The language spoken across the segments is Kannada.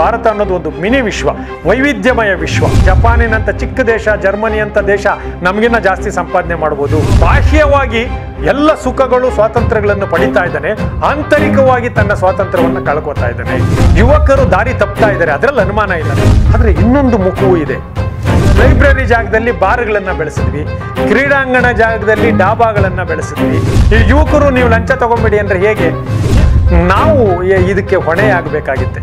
ಭಾರತ ಅನ್ನೋದು ಒಂದು ಮಿನಿ ವಿಶ್ವ ವೈವಿಧ್ಯಮಯ ವಿಶ್ವ ಜಪಾನಿನಂಥ ಚಿಕ್ಕ ದೇಶ ಜರ್ಮನಿಯಂಥ ದೇಶ ನಮಗಿನ್ನ ಜಾಸ್ತಿ ಸಂಪಾದನೆ ಮಾಡಬಹುದು ಬಾಹ್ಯವಾಗಿ ಎಲ್ಲ ಸುಖಗಳು ಸ್ವಾತಂತ್ರ್ಯಗಳನ್ನು ಪಡಿತಾ ಇದ್ದಾನೆ ಆಂತರಿಕವಾಗಿ ತನ್ನ ಸ್ವಾತಂತ್ರ್ಯವನ್ನು ಕಳ್ಕೊತಾ ಇದ್ದಾನೆ ಯುವಕರು ದಾರಿ ತಪ್ತಾ ಇದ್ದಾರೆ ಅದರಲ್ಲಿ ಅನುಮಾನ ಇಲ್ಲ ಆದರೆ ಇನ್ನೊಂದು ಮುಖವು ಇದೆ ಲೈಬ್ರರಿ ಜಾಗದಲ್ಲಿ ಬಾರ್ಗಳನ್ನು ಬೆಳೆಸಿದ್ವಿ ಕ್ರೀಡಾಂಗಣ ಜಾಗದಲ್ಲಿ ಡಾಬಾಗಳನ್ನು ಬೆಳೆಸಿದ್ವಿ ಈ ಯುವಕರು ನೀವು ಲಂಚ ತಗೊಂಬಿಡಿ ಅಂದರೆ ಹೇಗೆ ನಾವು ಇದಕ್ಕೆ ಹೊಣೆಯಾಗಬೇಕಾಗಿತ್ತೆ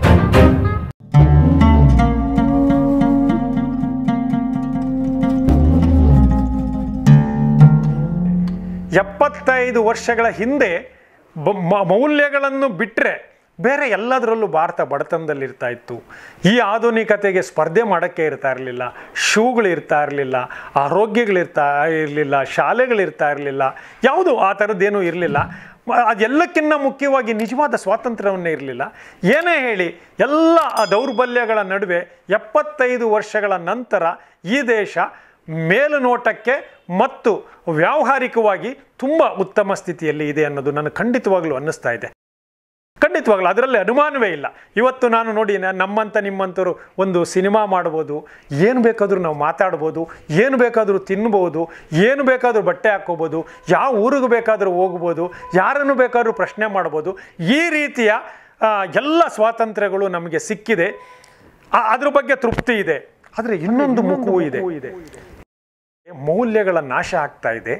ಎಪ್ಪತ್ತೈದು ವರ್ಷಗಳ ಹಿಂದೆ ಮೌಲ್ಯಗಳನ್ನು ಬಿಟ್ಟರೆ ಬೇರೆ ಎಲ್ಲದರಲ್ಲೂ ಭಾರತ ಬಡತನದಲ್ಲಿರ್ತಾ ಇತ್ತು ಈ ಆಧುನಿಕತೆಗೆ ಸ್ಪರ್ಧೆ ಮಾಡೋಕ್ಕೆ ಇರ್ತಾ ಇರಲಿಲ್ಲ ಶೂಗಳಿರ್ತಾ ಇರಲಿಲ್ಲ ಆರೋಗ್ಯಗಳಿರ್ತಾ ಇರಲಿಲ್ಲ ಶಾಲೆಗಳಿರ್ತಾ ಇರಲಿಲ್ಲ ಯಾವುದು ಆ ಥರದ್ದೇನೂ ಇರಲಿಲ್ಲ ಅದೆಲ್ಲಕ್ಕಿಂತ ಮುಖ್ಯವಾಗಿ ನಿಜವಾದ ಸ್ವಾತಂತ್ರ್ಯವನ್ನೇ ಇರಲಿಲ್ಲ ಏನೇ ಹೇಳಿ ಎಲ್ಲ ದೌರ್ಬಲ್ಯಗಳ ನಡುವೆ ಎಪ್ಪತ್ತೈದು ವರ್ಷಗಳ ನಂತರ ಈ ದೇಶ ನೋಟಕ್ಕೆ ಮತ್ತು ವ್ಯಾವಹಾರಿಕವಾಗಿ ತುಂಬ ಉತ್ತಮ ಸ್ಥಿತಿಯಲ್ಲಿ ಇದೆ ಅನ್ನೋದು ನಾನು ಖಂಡಿತವಾಗಲೂ ಅನ್ನಿಸ್ತಾ ಇದೆ ಖಂಡಿತವಾಗ್ಲೂ ಅದರಲ್ಲಿ ಅನುಮಾನವೇ ಇಲ್ಲ ಇವತ್ತು ನಾನು ನೋಡಿ ನಮ್ಮಂಥ ನಿಮ್ಮಂಥವ್ರು ಒಂದು ಸಿನಿಮಾ ಮಾಡ್ಬೋದು ಏನು ಬೇಕಾದರೂ ನಾವು ಮಾತಾಡ್ಬೋದು ಏನು ಬೇಕಾದರೂ ತಿನ್ಬೋದು ಏನು ಬೇಕಾದರೂ ಬಟ್ಟೆ ಹಾಕೋಬೋದು ಯಾವ ಊರಿಗೆ ಬೇಕಾದರೂ ಹೋಗ್ಬೋದು ಯಾರನ್ನು ಬೇಕಾದರೂ ಪ್ರಶ್ನೆ ಮಾಡ್ಬೋದು ಈ ರೀತಿಯ ಎಲ್ಲ ಸ್ವಾತಂತ್ರ್ಯಗಳು ನಮಗೆ ಸಿಕ್ಕಿದೆ ಅದ್ರ ಬಗ್ಗೆ ತೃಪ್ತಿ ಇದೆ ಆದರೆ ಇನ್ನೊಂದು ಮುಖವೂ ಇದೆ ಮೌಲ್ಯಗಳ ನಾಶ ಆಗ್ತಾ ಇದೆ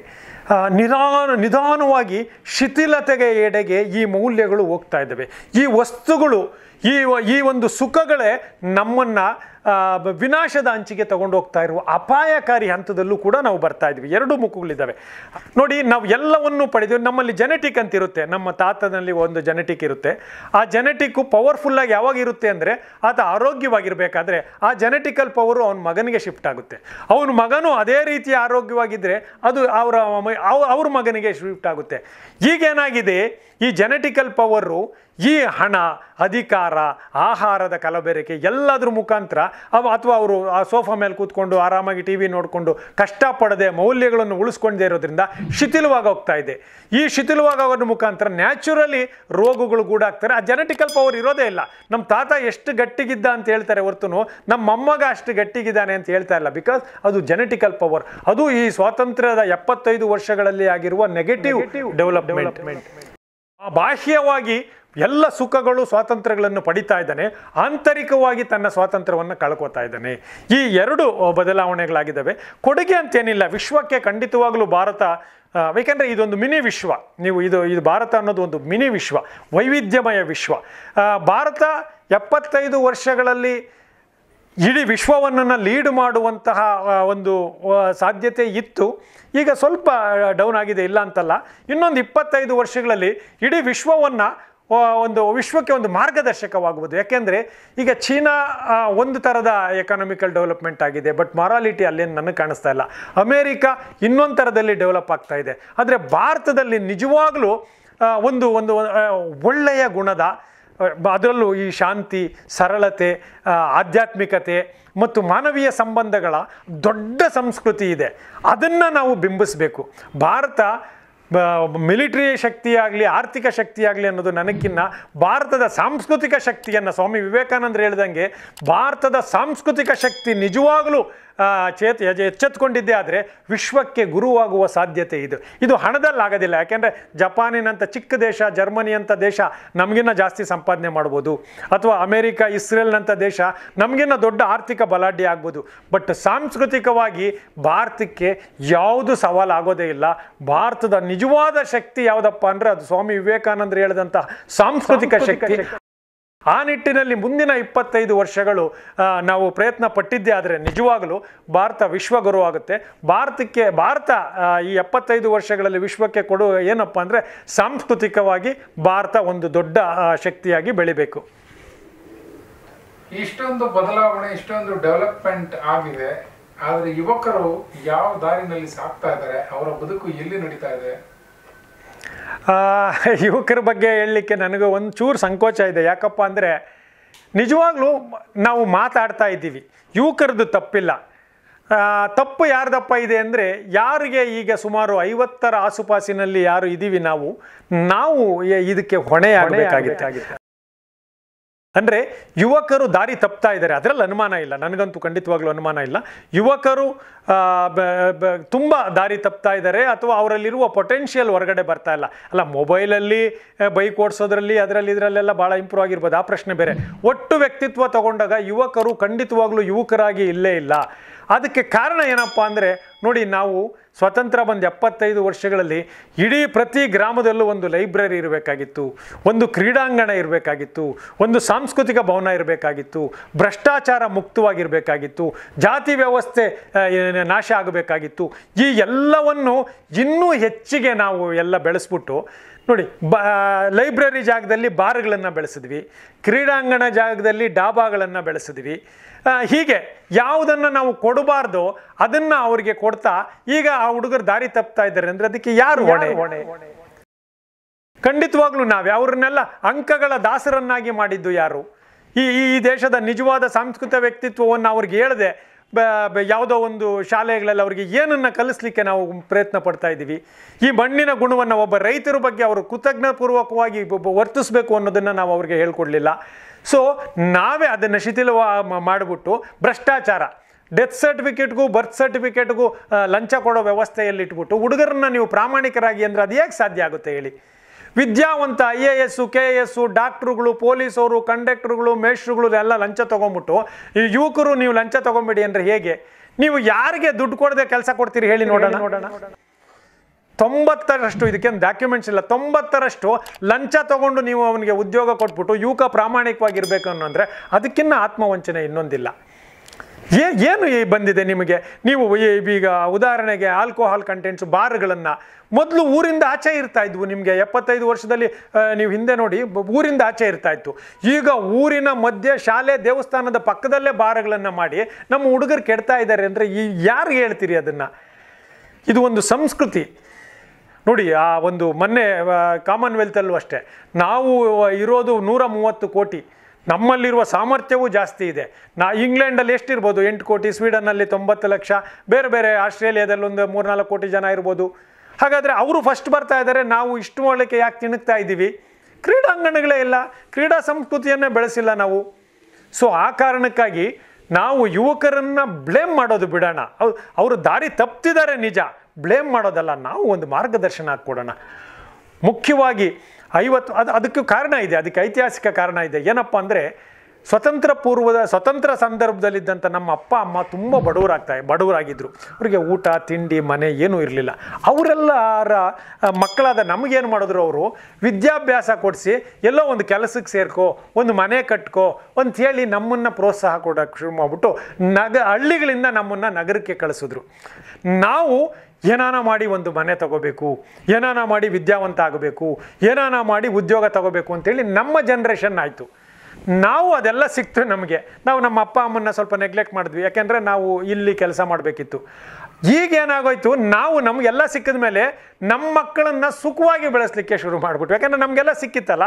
ನಿಧಾನ ನಿಧಾನವಾಗಿ ಶಿಥಿಲತೆಗೆ ಎಡೆಗೆ ಈ ಮೌಲ್ಯಗಳು ಹೋಗ್ತಾ ಇದ್ದಾವೆ ಈ ವಸ್ತುಗಳು ಈ ಈ ಒಂದು ಸುಖಗಳೇ ನಮ್ಮನ್ನು ವಿನಾಶದ ಅಂಚಿಗೆ ಹೋಗ್ತಾ ಇರುವ ಅಪಾಯಕಾರಿ ಹಂತದಲ್ಲೂ ಕೂಡ ನಾವು ಬರ್ತಾ ಇದ್ವಿ ಎರಡು ಮುಖಗಳಿದ್ದಾವೆ ನೋಡಿ ನಾವು ಎಲ್ಲವನ್ನು ಪಡೆದು ನಮ್ಮಲ್ಲಿ ಜೆನೆಟಿಕ್ ಅಂತ ಇರುತ್ತೆ ನಮ್ಮ ತಾತನಲ್ಲಿ ಒಂದು ಜೆನೆಟಿಕ್ ಇರುತ್ತೆ ಆ ಜೆನೆಟಿಕ್ಕು ಪವರ್ಫುಲ್ಲಾಗಿ ಯಾವಾಗ ಇರುತ್ತೆ ಅಂದರೆ ಆತ ಆರೋಗ್ಯವಾಗಿರಬೇಕಾದ್ರೆ ಆ ಜೆನೆಟಿಕಲ್ ಪವರು ಅವನ ಮಗನಿಗೆ ಶಿಫ್ಟ್ ಆಗುತ್ತೆ ಅವನ ಮಗನೂ ಅದೇ ರೀತಿ ಆರೋಗ್ಯವಾಗಿದ್ದರೆ ಅದು ಅವರ ಅವ್ರ ಮಗನಿಗೆ ಶಿಫ್ಟ್ ಆಗುತ್ತೆ ಈಗೇನಾಗಿದೆ ಈ ಜೆನೆಟಿಕಲ್ ಪವರು ಈ ಹಣ ಅಧಿಕಾರ ಆಹಾರದ ಕಲಬೆರಕೆ ಎಲ್ಲದರ ಮುಖಾಂತರ ಅಥವಾ ಅವರು ಆ ಸೋಫಾ ಮೇಲೆ ಕೂತ್ಕೊಂಡು ಆರಾಮಾಗಿ ಟಿ ವಿ ನೋಡಿಕೊಂಡು ಕಷ್ಟಪಡದೆ ಮೌಲ್ಯಗಳನ್ನು ಉಳಿಸ್ಕೊಂಡೇ ಇರೋದ್ರಿಂದ ಶಿಥಿಲವಾಗಿ ಹೋಗ್ತಾ ಇದೆ ಈ ಶಿಥಿಲವಾಗಿ ಅವರ ಮುಖಾಂತರ ನ್ಯಾಚುರಲಿ ರೋಗಗಳು ಆಗ್ತಾರೆ ಆ ಜೆನೆಟಿಕಲ್ ಪವರ್ ಇರೋದೇ ಇಲ್ಲ ನಮ್ಮ ತಾತ ಎಷ್ಟು ಗಟ್ಟಿಗಿದ್ದ ಅಂತ ಹೇಳ್ತಾರೆ ಹೊರತು ನಮ್ಮಮ್ಮಗ ಅಷ್ಟು ಗಟ್ಟಿಗಿದ್ದಾನೆ ಅಂತ ಹೇಳ್ತಾ ಇಲ್ಲ ಬಿಕಾಸ್ ಅದು ಜೆನೆಟಿಕಲ್ ಪವರ್ ಅದು ಈ ಸ್ವಾತಂತ್ರ್ಯದ ಎಪ್ಪತ್ತೈದು ವರ್ಷಗಳಲ್ಲಿ ಆಗಿರುವ ನೆಗೆಟಿವ್ ಡೆವಲಪ್ಮೆಂಟ್ ಬಾಹ್ಯವಾಗಿ ಎಲ್ಲ ಸುಖಗಳು ಸ್ವಾತಂತ್ರ್ಯಗಳನ್ನು ಪಡಿತಾ ಇದ್ದಾನೆ ಆಂತರಿಕವಾಗಿ ತನ್ನ ಸ್ವಾತಂತ್ರ್ಯವನ್ನು ಕಳ್ಕೊತಾ ಇದ್ದಾನೆ ಈ ಎರಡು ಬದಲಾವಣೆಗಳಾಗಿದ್ದಾವೆ ಕೊಡುಗೆ ಅಂತೇನಿಲ್ಲ ವಿಶ್ವಕ್ಕೆ ಖಂಡಿತವಾಗಲೂ ಭಾರತ ಏಕೆಂದರೆ ಇದೊಂದು ಮಿನಿ ವಿಶ್ವ ನೀವು ಇದು ಇದು ಭಾರತ ಅನ್ನೋದು ಒಂದು ಮಿನಿ ವಿಶ್ವ ವೈವಿಧ್ಯಮಯ ವಿಶ್ವ ಭಾರತ ಎಪ್ಪತ್ತೈದು ವರ್ಷಗಳಲ್ಲಿ ಇಡೀ ವಿಶ್ವವನ್ನು ಲೀಡ್ ಮಾಡುವಂತಹ ಒಂದು ಸಾಧ್ಯತೆ ಇತ್ತು ಈಗ ಸ್ವಲ್ಪ ಡೌನ್ ಆಗಿದೆ ಇಲ್ಲ ಅಂತಲ್ಲ ಇನ್ನೊಂದು ಇಪ್ಪತ್ತೈದು ವರ್ಷಗಳಲ್ಲಿ ಇಡೀ ವಿಶ್ವವನ್ನು ಒಂದು ವಿಶ್ವಕ್ಕೆ ಒಂದು ಮಾರ್ಗದರ್ಶಕವಾಗುವುದು ಯಾಕೆಂದರೆ ಈಗ ಚೀನಾ ಒಂದು ಥರದ ಎಕನಾಮಿಕಲ್ ಡೆವಲಪ್ಮೆಂಟ್ ಆಗಿದೆ ಬಟ್ ಮಾರಾಲಿಟಿ ಅಲ್ಲೇನು ನನಗೆ ಕಾಣಿಸ್ತಾ ಇಲ್ಲ ಅಮೇರಿಕಾ ಇನ್ನೊಂದು ಥರದಲ್ಲಿ ಡೆವಲಪ್ ಆಗ್ತಾ ಇದೆ ಆದರೆ ಭಾರತದಲ್ಲಿ ನಿಜವಾಗಲೂ ಒಂದು ಒಂದು ಒಳ್ಳೆಯ ಗುಣದ ಅದರಲ್ಲೂ ಈ ಶಾಂತಿ ಸರಳತೆ ಆಧ್ಯಾತ್ಮಿಕತೆ ಮತ್ತು ಮಾನವೀಯ ಸಂಬಂಧಗಳ ದೊಡ್ಡ ಸಂಸ್ಕೃತಿ ಇದೆ ಅದನ್ನು ನಾವು ಬಿಂಬಿಸಬೇಕು ಭಾರತ ಮಿಲಿಟರಿ ಶಕ್ತಿಯಾಗಲಿ ಆರ್ಥಿಕ ಶಕ್ತಿಯಾಗಲಿ ಅನ್ನೋದು ನನಗಿನ್ನ ಭಾರತದ ಸಾಂಸ್ಕೃತಿಕ ಶಕ್ತಿಯನ್ನು ಸ್ವಾಮಿ ವಿವೇಕಾನಂದರು ಹೇಳಿದಂಗೆ ಭಾರತದ ಸಾಂಸ್ಕೃತಿಕ ಶಕ್ತಿ ನಿಜವಾಗಲೂ ಚೇತ್ ಎಚ್ಚೆತ್ಕೊಂಡಿದ್ದೆ ಆದರೆ ವಿಶ್ವಕ್ಕೆ ಗುರುವಾಗುವ ಸಾಧ್ಯತೆ ಇದು ಇದು ಹಣದಲ್ಲಾಗೋದಿಲ್ಲ ಯಾಕೆಂದರೆ ಜಪಾನಿನಂಥ ಚಿಕ್ಕ ದೇಶ ಜರ್ಮನಿಯಂಥ ದೇಶ ನಮಗಿನ್ನ ಜಾಸ್ತಿ ಸಂಪಾದನೆ ಮಾಡ್ಬೋದು ಅಥವಾ ಅಮೇರಿಕ ಇಸ್ರೇಲ್ನಂಥ ದೇಶ ನಮಗಿನ್ನ ದೊಡ್ಡ ಆರ್ಥಿಕ ಬಲಾಢ್ಯ ಆಗ್ಬೋದು ಬಟ್ ಸಾಂಸ್ಕೃತಿಕವಾಗಿ ಭಾರತಕ್ಕೆ ಯಾವುದು ಆಗೋದೇ ಇಲ್ಲ ಭಾರತದ ನಿಜವಾದ ಶಕ್ತಿ ಯಾವುದಪ್ಪ ಅಂದರೆ ಅದು ಸ್ವಾಮಿ ವಿವೇಕಾನಂದರು ಹೇಳಿದಂಥ ಸಾಂಸ್ಕೃತಿಕ ಶಕ್ತಿ ಆ ನಿಟ್ಟಿನಲ್ಲಿ ಮುಂದಿನ ಇಪ್ಪತ್ತೈದು ವರ್ಷಗಳು ನಾವು ಪ್ರಯತ್ನ ಪಟ್ಟಿದ್ದೇ ಆದರೆ ನಿಜವಾಗಲೂ ಭಾರತ ವಿಶ್ವಗುರು ಆಗುತ್ತೆ ಭಾರತಕ್ಕೆ ಭಾರತ ಈ ಎಪ್ಪತ್ತೈದು ವರ್ಷಗಳಲ್ಲಿ ವಿಶ್ವಕ್ಕೆ ಕೊಡುವ ಏನಪ್ಪ ಅಂದರೆ ಸಾಂಸ್ಕೃತಿಕವಾಗಿ ಭಾರತ ಒಂದು ದೊಡ್ಡ ಶಕ್ತಿಯಾಗಿ ಬೆಳಿಬೇಕು ಇಷ್ಟೊಂದು ಬದಲಾವಣೆ ಇಷ್ಟೊಂದು ಡೆವಲಪ್ಮೆಂಟ್ ಆಗಿದೆ ಆದರೆ ಯುವಕರು ಯಾವ ದಾರಿನಲ್ಲಿ ಸಾಕ್ತಾ ಇದ್ದಾರೆ ಅವರ ಬದುಕು ಎಲ್ಲಿ ನಡೀತಾ ಇದೆ ಯುವಕರ ಬಗ್ಗೆ ಹೇಳಲಿಕ್ಕೆ ನನಗೆ ಒಂದು ಚೂರು ಸಂಕೋಚ ಇದೆ ಯಾಕಪ್ಪ ಅಂದರೆ ನಿಜವಾಗ್ಲೂ ನಾವು ಮಾತಾಡ್ತಾ ಇದ್ದೀವಿ ಯುವಕರದ್ದು ತಪ್ಪಿಲ್ಲ ತಪ್ಪು ಯಾರ್ದಪ್ಪ ಇದೆ ಅಂದರೆ ಯಾರಿಗೆ ಈಗ ಸುಮಾರು ಐವತ್ತರ ಆಸುಪಾಸಿನಲ್ಲಿ ಯಾರು ಇದ್ದೀವಿ ನಾವು ನಾವು ಇದಕ್ಕೆ ಹೊಣೆ ಅಂದರೆ ಯುವಕರು ದಾರಿ ತಪ್ತಾ ಇದ್ದಾರೆ ಅದರಲ್ಲಿ ಅನುಮಾನ ಇಲ್ಲ ನನಗಂತೂ ಖಂಡಿತವಾಗ್ಲೂ ಅನುಮಾನ ಇಲ್ಲ ಯುವಕರು ತುಂಬ ದಾರಿ ತಪ್ತಾ ಇದ್ದಾರೆ ಅಥವಾ ಅವರಲ್ಲಿರುವ ಪೊಟೆನ್ಷಿಯಲ್ ಹೊರಗಡೆ ಬರ್ತಾ ಇಲ್ಲ ಅಲ್ಲ ಮೊಬೈಲಲ್ಲಿ ಬೈಕ್ ಓಡಿಸೋದ್ರಲ್ಲಿ ಅದರಲ್ಲಿ ಇದರಲ್ಲೆಲ್ಲ ಭಾಳ ಇಂಪ್ರೂವ್ ಆಗಿರ್ಬೋದು ಆ ಪ್ರಶ್ನೆ ಬೇರೆ ಒಟ್ಟು ವ್ಯಕ್ತಿತ್ವ ತಗೊಂಡಾಗ ಯುವಕರು ಖಂಡಿತವಾಗ್ಲೂ ಯುವಕರಾಗಿ ಇಲ್ಲೇ ಇಲ್ಲ ಅದಕ್ಕೆ ಕಾರಣ ಏನಪ್ಪ ಅಂದರೆ ನೋಡಿ ನಾವು ಸ್ವತಂತ್ರ ಬಂದ ಎಪ್ಪತ್ತೈದು ವರ್ಷಗಳಲ್ಲಿ ಇಡೀ ಪ್ರತಿ ಗ್ರಾಮದಲ್ಲೂ ಒಂದು ಲೈಬ್ರರಿ ಇರಬೇಕಾಗಿತ್ತು ಒಂದು ಕ್ರೀಡಾಂಗಣ ಇರಬೇಕಾಗಿತ್ತು ಒಂದು ಸಾಂಸ್ಕೃತಿಕ ಭವನ ಇರಬೇಕಾಗಿತ್ತು ಭ್ರಷ್ಟಾಚಾರ ಮುಕ್ತವಾಗಿರಬೇಕಾಗಿತ್ತು ಜಾತಿ ವ್ಯವಸ್ಥೆ ನಾಶ ಆಗಬೇಕಾಗಿತ್ತು ಈ ಎಲ್ಲವನ್ನು ಇನ್ನೂ ಹೆಚ್ಚಿಗೆ ನಾವು ಎಲ್ಲ ಬೆಳೆಸ್ಬಿಟ್ಟು ನೋಡಿ ಬ ಲೈಬ್ರರಿ ಜಾಗದಲ್ಲಿ ಬಾರ್ಗಳನ್ನು ಬೆಳೆಸಿದ್ವಿ ಕ್ರೀಡಾಂಗಣ ಜಾಗದಲ್ಲಿ ಡಾಬಾಗಳನ್ನು ಬೆಳೆಸಿದ್ವಿ ಹೀಗೆ ಯಾವುದನ್ನು ನಾವು ಕೊಡಬಾರ್ದು ಅದನ್ನು ಅವರಿಗೆ ಕೊಡ್ತಾ ಈಗ ಆ ಹುಡುಗರು ದಾರಿ ತಪ್ತಾ ಇದ್ದಾರೆ ಅಂದರೆ ಅದಕ್ಕೆ ಯಾರು ಹೊಣೆ ಖಂಡಿತವಾಗ್ಲೂ ನಾವೇ ಅವ್ರನ್ನೆಲ್ಲ ಅಂಕಗಳ ದಾಸರನ್ನಾಗಿ ಮಾಡಿದ್ದು ಯಾರು ಈ ಈ ದೇಶದ ನಿಜವಾದ ಸಾಂಸ್ಕೃತಿಕ ವ್ಯಕ್ತಿತ್ವವನ್ನು ಅವ್ರಿಗೆ ಹೇಳದೆ ಯಾವುದೋ ಒಂದು ಶಾಲೆಗಳಲ್ಲಿ ಅವರಿಗೆ ಏನನ್ನು ಕಲಿಸ್ಲಿಕ್ಕೆ ನಾವು ಪ್ರಯತ್ನ ಪಡ್ತಾ ಇದ್ದೀವಿ ಈ ಮಣ್ಣಿನ ಗುಣವನ್ನು ಒಬ್ಬ ರೈತರ ಬಗ್ಗೆ ಅವರು ಕೃತಜ್ಞಪೂರ್ವಕವಾಗಿ ವರ್ತಿಸಬೇಕು ಅನ್ನೋದನ್ನು ನಾವು ಅವರಿಗೆ ಹೇಳ್ಕೊಡ್ಲಿಲ್ಲ ಸೊ ನಾವೇ ಅದನ್ನು ಶಿಥಿಲ ಮಾಡಿಬಿಟ್ಟು ಭ್ರಷ್ಟಾಚಾರ ಡೆತ್ ಸರ್ಟಿಫಿಕೇಟ್ಗೂ ಬರ್ತ್ ಸರ್ಟಿಫಿಕೇಟ್ಗೂ ಲಂಚ ಕೊಡೋ ವ್ಯವಸ್ಥೆಯಲ್ಲಿ ಇಟ್ಬಿಟ್ಟು ಹುಡುಗರನ್ನ ನೀವು ಪ್ರಾಮಾಣಿಕರಾಗಿ ಅಂದರೆ ಅದು ಹೇಗೆ ಸಾಧ್ಯ ಆಗುತ್ತೆ ಹೇಳಿ ವಿದ್ಯಾವಂತ I A S K A S ಡಾಕ್ಟ್ರುಗಳು ಪೊಲೀಸವರು ಕಂಡಕ್ಟ್ರುಗಳು ಮೇಷ್ಟ್ರುಗಳು ಎಲ್ಲ ಲಂಚ ತೊಗೊಂಬಿಟ್ಟು ಈ ಯುವಕರು ನೀವು ಲಂಚ ತೊಗೊಂಬಿಡಿ ಅಂದರೆ ಹೇಗೆ ನೀವು ಯಾರಿಗೆ ದುಡ್ಡು ಕೊಡದೆ ಕೆಲಸ ಕೊಡ್ತೀರಿ ಹೇಳಿ ನೋಡೋಣ ನೋಡೋಣ ತೊಂಬತ್ತರಷ್ಟು ಇದಕ್ಕೇನು ಡಾಕ್ಯುಮೆಂಟ್ಸ್ ಇಲ್ಲ ತೊಂಬತ್ತರಷ್ಟು ಲಂಚ ತಗೊಂಡು ನೀವು ಅವನಿಗೆ ಉದ್ಯೋಗ ಕೊಟ್ಬಿಟ್ಟು ಯುವಕ ಪ್ರಾಮಾಣಿಕವಾಗಿರ್ಬೇಕು ಅನ್ನೋ ಅಂದರೆ ಅದಕ್ಕಿನ್ನ ಆತ್ಮವಂಚನೆ ಇನ್ನೊಂದಿಲ್ಲ ಏ ಏನು ಬಂದಿದೆ ನಿಮಗೆ ನೀವು ಈಗ ಉದಾಹರಣೆಗೆ ಆಲ್ಕೋಹಾಲ್ ಕಂಟೆಂಟ್ಸ್ ಬಾರ್ಗಳನ್ನು ಮೊದಲು ಊರಿಂದ ಆಚೆ ಇರ್ತಾ ಇದ್ವು ನಿಮಗೆ ಎಪ್ಪತ್ತೈದು ವರ್ಷದಲ್ಲಿ ನೀವು ಹಿಂದೆ ನೋಡಿ ಊರಿಂದ ಆಚೆ ಇರ್ತಾ ಇತ್ತು ಈಗ ಊರಿನ ಮಧ್ಯೆ ಶಾಲೆ ದೇವಸ್ಥಾನದ ಪಕ್ಕದಲ್ಲೇ ಬಾರ್ಗಳನ್ನು ಮಾಡಿ ನಮ್ಮ ಹುಡುಗರು ಕೆಡ್ತಾ ಇದ್ದಾರೆ ಅಂದರೆ ಈ ಯಾರು ಹೇಳ್ತೀರಿ ಅದನ್ನು ಇದು ಒಂದು ಸಂಸ್ಕೃತಿ ನೋಡಿ ಆ ಒಂದು ಮೊನ್ನೆ ಕಾಮನ್ವೆಲ್ತಲ್ಲೂ ಅಷ್ಟೇ ನಾವು ಇರೋದು ನೂರ ಮೂವತ್ತು ಕೋಟಿ ನಮ್ಮಲ್ಲಿರುವ ಸಾಮರ್ಥ್ಯವೂ ಜಾಸ್ತಿ ಇದೆ ನಾ ಇಂಗ್ಲೆಂಡಲ್ಲಿ ಎಷ್ಟಿರ್ಬೋದು ಎಂಟು ಕೋಟಿ ಸ್ವೀಡನ್ನಲ್ಲಿ ತೊಂಬತ್ತು ಲಕ್ಷ ಬೇರೆ ಬೇರೆ ಆಸ್ಟ್ರೇಲಿಯಾದಲ್ಲಿ ಒಂದು ಮೂರ್ನಾಲ್ಕು ಕೋಟಿ ಜನ ಇರ್ಬೋದು ಹಾಗಾದರೆ ಅವರು ಫಸ್ಟ್ ಬರ್ತಾ ಇದ್ದಾರೆ ನಾವು ಇಷ್ಟು ಮಾಡಲಿಕ್ಕೆ ಯಾಕೆ ತಿಣುಕ್ತಾ ಇದ್ದೀವಿ ಕ್ರೀಡಾಂಗಣಗಳೇ ಇಲ್ಲ ಕ್ರೀಡಾ ಸಂಸ್ಕೃತಿಯನ್ನೇ ಬೆಳೆಸಿಲ್ಲ ನಾವು ಸೊ ಆ ಕಾರಣಕ್ಕಾಗಿ ನಾವು ಯುವಕರನ್ನು ಬ್ಲೇಮ್ ಮಾಡೋದು ಬಿಡೋಣ ಅವರು ದಾರಿ ತಪ್ತಿದ್ದಾರೆ ನಿಜ ಬ್ಲೇಮ್ ಮಾಡೋದಲ್ಲ ನಾವು ಒಂದು ಮಾರ್ಗದರ್ಶನ ಕೊಡೋಣ ಮುಖ್ಯವಾಗಿ ಐವತ್ತು ಅದು ಅದಕ್ಕೆ ಕಾರಣ ಇದೆ ಅದಕ್ಕೆ ಐತಿಹಾಸಿಕ ಕಾರಣ ಇದೆ ಏನಪ್ಪ ಅಂದರೆ ಸ್ವತಂತ್ರ ಪೂರ್ವದ ಸ್ವತಂತ್ರ ಸಂದರ್ಭದಲ್ಲಿದ್ದಂಥ ನಮ್ಮ ಅಪ್ಪ ಅಮ್ಮ ತುಂಬ ಬಡವರಾಗ್ತಾ ಬಡವರಾಗಿದ್ದರು ಅವರಿಗೆ ಊಟ ತಿಂಡಿ ಮನೆ ಏನೂ ಇರಲಿಲ್ಲ ಅವರೆಲ್ಲರ ಮಕ್ಕಳಾದ ನಮಗೇನು ಮಾಡಿದ್ರು ಅವರು ವಿದ್ಯಾಭ್ಯಾಸ ಕೊಡಿಸಿ ಎಲ್ಲೋ ಒಂದು ಕೆಲಸಕ್ಕೆ ಸೇರ್ಕೊ ಒಂದು ಮನೆ ಅಂತ ಹೇಳಿ ನಮ್ಮನ್ನು ಪ್ರೋತ್ಸಾಹ ಕೊಡೋಕ್ಕೆ ಶುರು ಮಾಡಿಬಿಟ್ಟು ನಗ ಹಳ್ಳಿಗಳಿಂದ ನಮ್ಮನ್ನು ನಗರಕ್ಕೆ ಕಳಿಸಿದ್ರು ನಾವು ಏನಾನ ಮಾಡಿ ಒಂದು ಮನೆ ತಗೋಬೇಕು ಏನಾನ ಮಾಡಿ ವಿದ್ಯಾವಂತ ಆಗಬೇಕು ಏನಾನ ಮಾಡಿ ಉದ್ಯೋಗ ತಗೋಬೇಕು ಅಂತೇಳಿ ನಮ್ಮ ಜನ್ರೇಷನ್ ಆಯಿತು ನಾವು ಅದೆಲ್ಲ ಸಿಕ್ತು ನಮಗೆ ನಾವು ನಮ್ಮ ಅಪ್ಪ ಅಮ್ಮನ್ನ ಸ್ವಲ್ಪ ನೆಗ್ಲೆಕ್ಟ್ ಮಾಡಿದ್ವಿ ಯಾಕೆಂದರೆ ನಾವು ಇಲ್ಲಿ ಕೆಲಸ ಮಾಡಬೇಕಿತ್ತು ಈಗ ಏನಾಗೋಯ್ತು ನಾವು ನಮಗೆಲ್ಲ ಸಿಕ್ಕಿದ ಮೇಲೆ ನಮ್ಮ ಮಕ್ಕಳನ್ನು ಸುಖವಾಗಿ ಬೆಳೆಸಲಿಕ್ಕೆ ಶುರು ಮಾಡಿಬಿಟ್ವಿ ಯಾಕಂದ್ರೆ ನಮಗೆಲ್ಲ ಸಿಕ್ಕಿತ್ತಲ್ಲ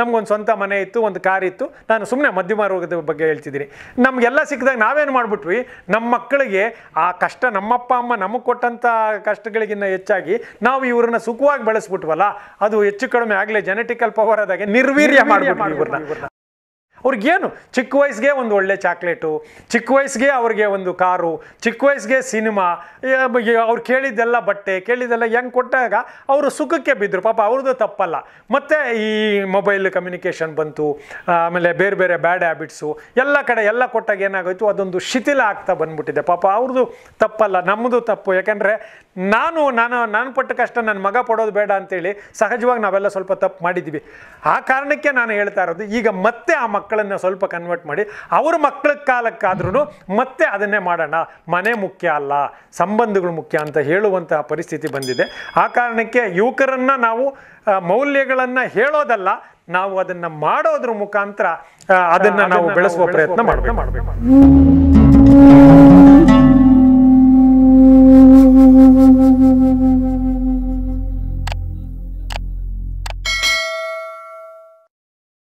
ನಮಗೊಂದು ಸ್ವಂತ ಮನೆ ಇತ್ತು ಒಂದು ಕಾರ್ ಇತ್ತು ನಾನು ಸುಮ್ಮನೆ ಮಧ್ಯಮ ರೋಗದ ಬಗ್ಗೆ ಹೇಳ್ತಿದ್ದೀನಿ ನಮಗೆಲ್ಲ ಸಿಕ್ಕಿದಾಗ ನಾವೇನು ಮಾಡಿಬಿಟ್ವಿ ನಮ್ಮ ಮಕ್ಕಳಿಗೆ ಆ ಕಷ್ಟ ನಮ್ಮಪ್ಪ ಅಮ್ಮ ನಮಗೆ ಕೊಟ್ಟಂಥ ಕಷ್ಟಗಳಿಗಿನ್ನ ಹೆಚ್ಚಾಗಿ ನಾವು ಇವ್ರನ್ನ ಸುಖವಾಗಿ ಬೆಳೆಸ್ಬಿಟ್ವಲ್ಲ ಅದು ಹೆಚ್ಚು ಕಡಿಮೆ ಆಗಲೇ ಜೆನೆಟಿಕಲ್ ಪವರ್ ಆದಾಗೆ ನಿರ್ವೀರ್ಯ ಮಾಡಿ ಇವ್ರನ್ನ ಅವ್ರಿಗೇನು ಚಿಕ್ಕ ವಯಸ್ಸಿಗೆ ಒಂದು ಒಳ್ಳೆ ಚಾಕ್ಲೇಟು ಚಿಕ್ಕ ವಯಸ್ಸಿಗೆ ಅವ್ರಿಗೆ ಒಂದು ಕಾರು ಚಿಕ್ಕ ವಯಸ್ಸಿಗೆ ಸಿನಿಮಾ ಅವ್ರು ಕೇಳಿದ್ದೆಲ್ಲ ಬಟ್ಟೆ ಕೇಳಿದ್ದೆಲ್ಲ ಹೆಂಗೆ ಕೊಟ್ಟಾಗ ಅವರು ಸುಖಕ್ಕೆ ಬಿದ್ದರು ಪಾಪ ಅವ್ರದ್ದು ತಪ್ಪಲ್ಲ ಮತ್ತು ಈ ಮೊಬೈಲ್ ಕಮ್ಯುನಿಕೇಷನ್ ಬಂತು ಆಮೇಲೆ ಬೇರೆ ಬೇರೆ ಬ್ಯಾಡ್ ಹ್ಯಾಬಿಟ್ಸು ಎಲ್ಲ ಕಡೆ ಎಲ್ಲ ಕೊಟ್ಟಾಗ ಏನಾಗೋಯಿತು ಅದೊಂದು ಶಿಥಿಲ ಆಗ್ತಾ ಬಂದ್ಬಿಟ್ಟಿದೆ ಪಾಪ ಅವ್ರದ್ದು ತಪ್ಪಲ್ಲ ನಮ್ಮದು ತಪ್ಪು ಯಾಕೆಂದರೆ ನಾನು ನಾನು ನಾನು ಪಟ್ಟ ಕಷ್ಟ ನನ್ನ ಮಗ ಪಡೋದು ಬೇಡ ಅಂತೇಳಿ ಸಹಜವಾಗಿ ನಾವೆಲ್ಲ ಸ್ವಲ್ಪ ತಪ್ಪು ಮಾಡಿದ್ವಿ ಆ ಕಾರಣಕ್ಕೆ ನಾನು ಹೇಳ್ತಾ ಇರೋದು ಈಗ ಮತ್ತೆ ಆ ಮಕ್ಕಳನ್ನ ಸ್ವಲ್ಪ ಕನ್ವರ್ಟ್ ಮಾಡಿ ಅವ್ರ ಮಕ್ಕಳ ಕಾಲಕ್ಕಾದ್ರೂ ಮತ್ತೆ ಅದನ್ನೇ ಮಾಡೋಣ ಮನೆ ಮುಖ್ಯ ಅಲ್ಲ ಸಂಬಂಧಗಳು ಮುಖ್ಯ ಅಂತ ಹೇಳುವಂತಹ ಪರಿಸ್ಥಿತಿ ಬಂದಿದೆ ಆ ಕಾರಣಕ್ಕೆ ಯುವಕರನ್ನ ನಾವು ಮೌಲ್ಯಗಳನ್ನ ಹೇಳೋದಲ್ಲ ನಾವು ಅದನ್ನ ಮಾಡೋದ್ರ ಮುಖಾಂತರ ಅದನ್ನ ನಾವು ಬೆಳೆಸುವ ಪ್ರಯತ್ನ ಮಾಡಬೇಕು ಮಾಡಬೇಕು